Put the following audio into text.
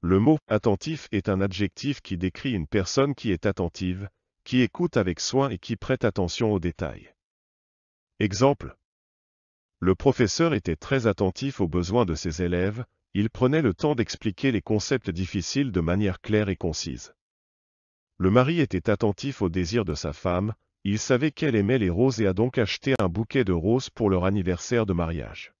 Le mot attentif est un adjectif qui décrit une personne qui est attentive, qui écoute avec soin et qui prête attention aux détails. Exemple. Le professeur était très attentif aux besoins de ses élèves, il prenait le temps d'expliquer les concepts difficiles de manière claire et concise. Le mari était attentif aux désirs de sa femme, il savait qu'elle aimait les roses et a donc acheté un bouquet de roses pour leur anniversaire de mariage.